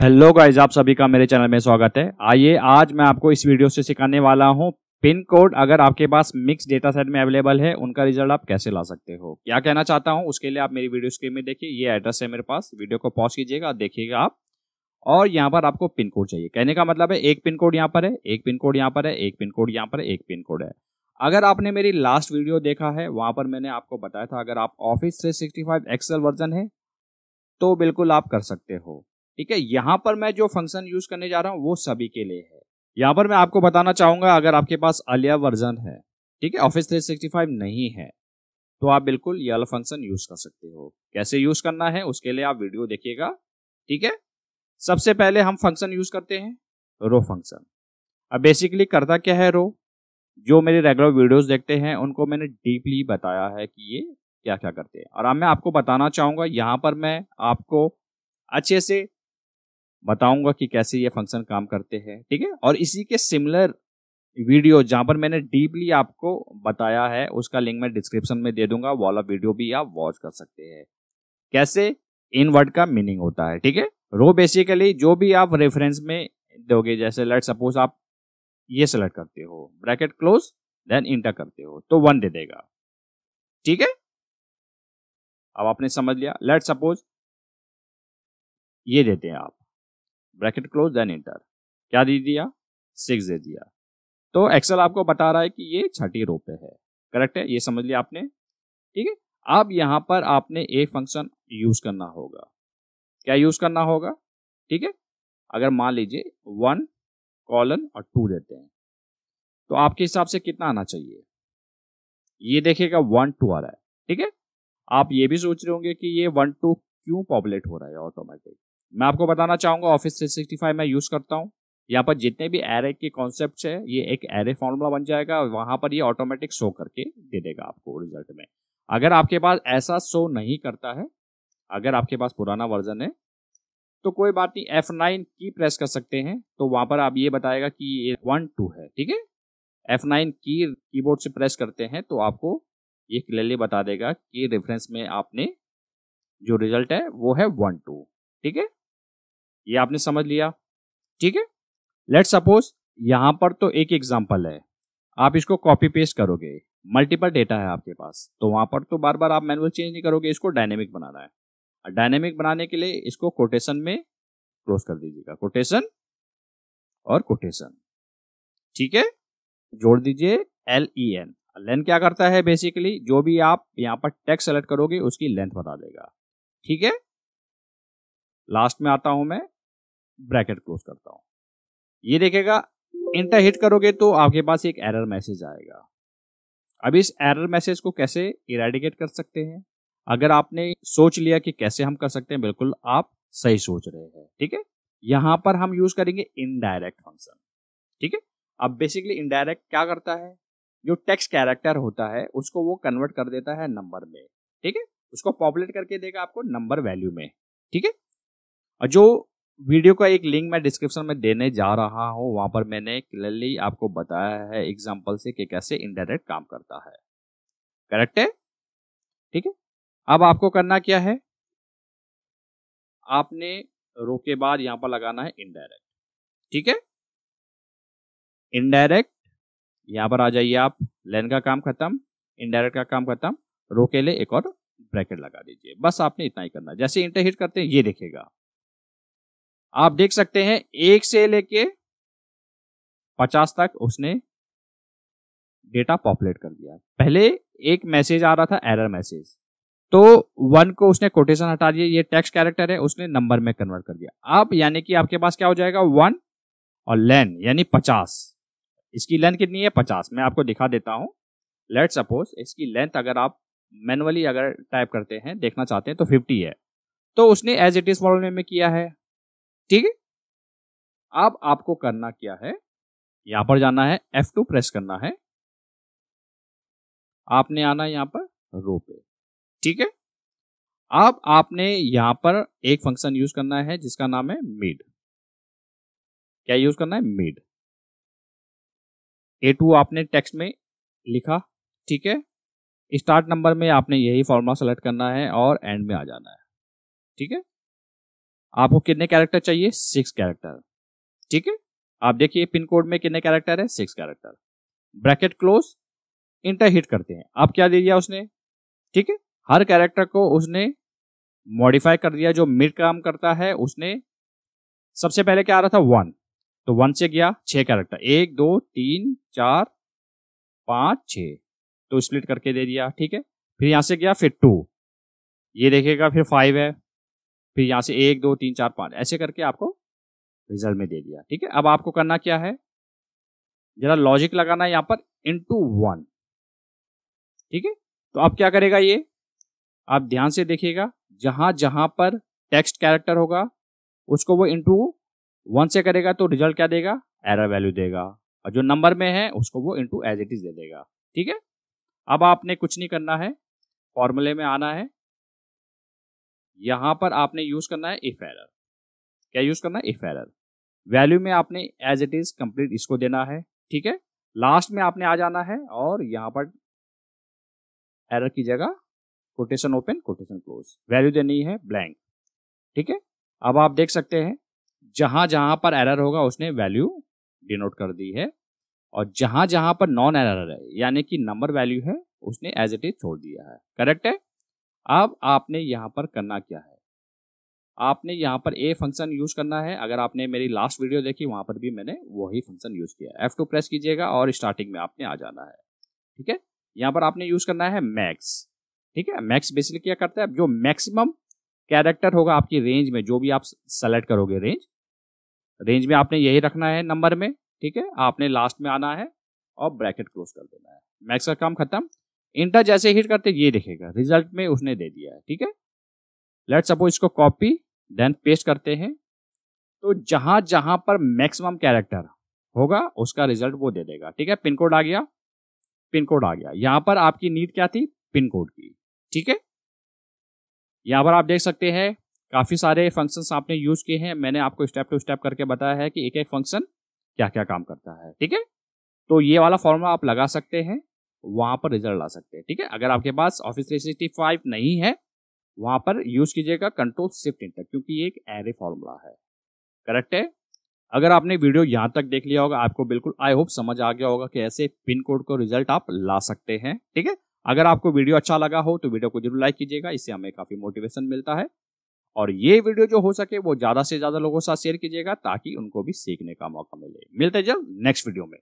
hello guys आप सभी का मेरे चैनल में स्वागत है आइए आज मैं आपको इस वीडियो से सिखाने वाला हूं पिन कोड अगर आपके पास मिक्स डेटा सेट में अवेलेबल है उनका रिजल्ट आप कैसे ला सकते हो क्या कहना चाहता हूं उसके लिए आप मेरी वीडियो स्क्रीन में देखिए ये एड्रेस है मेरे पास वीडियो को पॉज कीजिएगा देखिएगा आप और यहाँ पर आपको पिन कोड चाहिए कहने का मतलब है एक पिन कोड यहाँ पर है एक पिन कोड यहाँ पर है एक पिन कोड यहाँ पर एक पिन कोड है अगर आपने मेरी लास्ट वीडियो देखा है वहां पर मैंने आपको बताया था अगर आप ऑफिस से सिक्सटी फाइव वर्जन है तो बिल्कुल आप कर सकते हो ठीक है यहां पर मैं जो फंक्शन यूज करने जा रहा हूं वो सभी के लिए है यहां पर मैं आपको बताना चाहूंगा अगर आपके पास अलिया वर्जन है ठीक है ऑफिस 365 नहीं है तो आप बिल्कुल ये वाला फंक्शन यूज कर सकते हो कैसे यूज करना है उसके लिए आप वीडियो देखिएगा ठीक है सबसे पहले हम फंक्शन यूज करते हैं रो फंक्शन अब बेसिकली करता क्या है रो जो मेरे रेगुलर वीडियोस देखते हैं उनको मैंने डीपली बताया है कि ये क्या क्या करते हैं और अब मैं आपको बताना चाहूंगा यहां पर मैं आपको अच्छे से बताऊंगा कि कैसे ये फंक्शन काम करते हैं ठीक है और इसी के सिमिलर वीडियो जहाँ पर मैंने डीपली आपको बताया है उसका लिंक मैं डिस्क्रिप्शन में दे दूंगा वाला वीडियो भी आप वॉच कर सकते हैं कैसे इन वर्ड का मीनिंग होता है ठीक है रो बेसिकली जो भी आप रेफरेंस में दोगे जैसे लेट सपोज आप ये सेलेक्ट करते हो ब्रैकेट क्लोज देन इंटर करते हो तो वन दे देगा ठीक है अब आपने समझ लिया लेट सपोज ये देते हैं आप ब्रैकेट क्लोज देन इंटर क्या दे दिया सिक्स दे दिया तो एक्सेल आपको बता रहा है कि ये छठी रो पे है करेक्ट है ये समझ लिया आपने ठीक है अब यहां पर आपने एक फंक्शन यूज करना होगा क्या यूज करना होगा ठीक है अगर मान लीजिए वन कॉलन और टू देते हैं तो आपके हिसाब से कितना आना चाहिए ये देखिएगा वन टू आ रहा है ठीक है आप ये भी सोच रहे होंगे कि ये वन टू क्यों पॉपुलेट हो रहा है ऑटोमेटिक मैं आपको बताना चाहूंगा ऑफिस 365 मैं यूज़ करता हूँ यहाँ पर जितने भी एरे के कॉन्सेप्ट है ये एक एरे फॉर्मूला बन जाएगा वहाँ पर ये ऑटोमेटिक शो करके दे देगा आपको रिजल्ट में अगर आपके पास ऐसा शो नहीं करता है अगर आपके पास पुराना वर्जन है तो कोई बात नहीं एफ नाइन की प्रेस कर सकते हैं तो वहां पर आप ये बताएगा कि ये वन टू है ठीक है एफ नाइन की कीबोर्ड से प्रेस करते हैं तो आपको ये क्लियरली बता देगा कि रेफरेंस में आपने जो रिजल्ट है वो है वन टू ठीक है ये आपने समझ लिया ठीक है लेट सपोज यहां पर तो एक एग्जाम्पल है आप इसको कॉपी पेस्ट करोगे मल्टीपल डेटा है आपके पास तो वहां पर तो बार बार आप मैनुअल चेंज नहीं करोगे इसको डायनेमिक बनाना है डायनेमिक बनाने के लिए इसको कोटेशन में क्लोज कर दीजिएगा कोटेशन और कोटेशन ठीक है जोड़ दीजिए एल ई एन लेन क्या करता है बेसिकली जो भी आप यहां पर टेक्स्ट सेलेक्ट करोगे उसकी लेंथ बता देगा ठीक है लास्ट में आता हूं मैं ब्रैकेट क्लोज करता हूं ये देखेगा इंटर हिट करोगे तो आपके पास एक एरर मैसेज आएगा अब इस एरर मैसेज को कैसे इरेडिकेट कर सकते हैं अगर आपने सोच लिया कि कैसे हम कर सकते हैं बिल्कुल आप सही सोच रहे हैं ठीक है यहां पर हम यूज करेंगे इनडायरेक्ट फंक्शन ठीक है अब बेसिकली इनडायरेक्ट क्या करता है जो टेक्स्ट कैरेक्टर होता है उसको वो कन्वर्ट कर देता है नंबर में ठीक है उसको पॉपुलेट करके देगा आपको नंबर वैल्यू में ठीक है और जो वीडियो का एक लिंक मैं डिस्क्रिप्शन में देने जा रहा हूँ वहां पर मैंने क्लियरली आपको बताया है एग्जाम्पल से कि कैसे इंटरनेट काम करता है करेक्ट है ठीक है अब आपको करना क्या है आपने रो के बाद यहां पर लगाना है इनडायरेक्ट ठीक है इनडायरेक्ट यहां पर आ जाइए आप लेन का काम खत्म इनडायरेक्ट का काम खत्म रो के लिए एक और ब्रैकेट लगा दीजिए बस आपने इतना ही करना जैसे इंटर हिट करते हैं ये देखेगा आप देख सकते हैं एक से लेके पचास तक उसने डेटा पॉपुलेट कर दिया पहले एक मैसेज आ रहा था एरर मैसेज तो वन को उसने कोटेशन हटा दिया ये टेक्स्ट कैरेक्टर है उसने नंबर में कन्वर्ट कर दिया अब यानी कि आपके पास क्या हो जाएगा वन और लेन यानी पचास इसकी लेंथ कितनी है पचास मैं आपको दिखा देता हूं लेट सपोज इसकी लेंथ अगर आप मैनुअली अगर टाइप करते हैं देखना चाहते हैं तो फिफ्टी है तो उसने एज इट इज मॉडल में किया है ठीक है अब आपको करना क्या है यहां पर जाना है F2 प्रेस करना है आपने आना है यहां पर रो पे ठीक है अब आपने यहां पर एक फंक्शन यूज करना है जिसका नाम है मिड क्या यूज करना है मिड ए टू आपने टेक्स्ट में लिखा ठीक है स्टार्ट नंबर में आपने यही फॉर्मूला सेलेक्ट करना है और एंड में आ जाना है ठीक है आपको कितने कैरेक्टर चाहिए सिक्स कैरेक्टर ठीक है आप देखिए पिन कोड में कितने कैरेक्टर है six character bracket close enter hit करते हैं आप क्या दे दिया उसने ठीक है हर कैरेक्टर को उसने मॉडिफाई कर दिया जो मिड काम करता है उसने सबसे पहले क्या आ रहा था वन तो वन से गया छह कैरेक्टर एक दो तीन चार पांच छ तो स्प्लिट करके दे दिया ठीक है फिर यहां से गया फिर टू ये देखेगा फिर फाइव है फिर यहाँ से एक दो तीन चार पाँच ऐसे करके आपको रिजल्ट में दे दिया ठीक है अब आपको करना क्या है जरा लॉजिक लगाना है यहाँ पर इंटू वन ठीक है तो अब क्या करेगा ये आप ध्यान से देखिएगा जहां जहां पर टेक्स्ट कैरेक्टर होगा उसको वो इंटू वन से करेगा तो रिजल्ट क्या देगा एरर वैल्यू देगा और जो नंबर में है उसको वो इंटू एज इट इज दे देगा ठीक है अब आपने कुछ नहीं करना है फॉर्मूले में आना है यहां पर आपने यूज करना है इफ एरर क्या यूज करना है इफ एरर वैल्यू में आपने एज इट इज कंप्लीट इसको देना है ठीक है लास्ट में आपने आ जाना है और यहां पर एरर की जगह quotation open quotation close value देनी है ब्लैंक ठीक है अब आप देख सकते हैं जहां जहां पर एरर होगा उसने वैल्यू डिनोट कर दी है और जहां जहां पर नॉन एरर है यानी कि नंबर वैल्यू है उसने एज इट इज छोड़ दिया है करेक्ट है अब आपने यहाँ पर करना क्या है आपने यहाँ पर ए फंक्शन यूज करना है अगर आपने मेरी लास्ट वीडियो देखी वहां पर भी मैंने वही फंक्शन यूज किया एफ टू प्रेस कीजिएगा और स्टार्टिंग में आपने आ जाना है ठीक है यहाँ पर आपने यूज करना है मैक्स ठीक है मैक्स बेसिकली क्या करता है जो मैक्सिमम कैरेक्टर होगा आपकी रेंज में जो भी आप सेलेक्ट करोगे रेंज रेंज में आपने यही रखना है नंबर में ठीक है आपने लास्ट में आना है और ब्रैकेट क्लोज कर देना है मैक्स का काम खत्म इंटर जैसे हिट करते ये दिखेगा रिजल्ट में उसने दे दिया है ठीक है लेट सपोज इसको कॉपी देन पेस्ट करते हैं तो जहां जहां पर मैक्सिमम कैरेक्टर होगा उसका रिजल्ट वो दे देगा ठीक है पिन कोड आ गया पिन कोड आ गया यहां पर आपकी नीड क्या थी पिन कोड की ठीक है यहां पर आप देख सकते हैं काफी सारे फंक्शन आपने यूज किए हैं मैंने आपको स्टेप टू स्टेप करके बताया है कि एक एक फंक्शन क्या क्या काम करता है ठीक है तो ये वाला फॉर्मूला आप लगा सकते हैं वहां पर रिजल्ट ला सकते हैं ठीक है अगर आपके पास ऑफिस थ्री सिक्सटी फाइव नहीं है वहां पर यूज कीजिएगा कंट्रोल शिफ्ट इंटर क्योंकि ये एक एरे फॉर्मूला है करेक्ट है अगर आपने वीडियो यहां तक देख लिया होगा आपको बिल्कुल आई होप समझ आ गया होगा कि ऐसे पिन कोड को रिजल्ट आप ला सकते हैं ठीक है अगर आपको वीडियो अच्छा लगा हो तो वीडियो को जरूर लाइक कीजिएगा इससे हमें काफ़ी मोटिवेशन मिलता है और ये वीडियो जो हो सके वो ज़्यादा से ज़्यादा लोगों के साथ शेयर कीजिएगा ताकि उनको भी सीखने का मौका मिले मिलते जल्द नेक्स्ट वीडियो में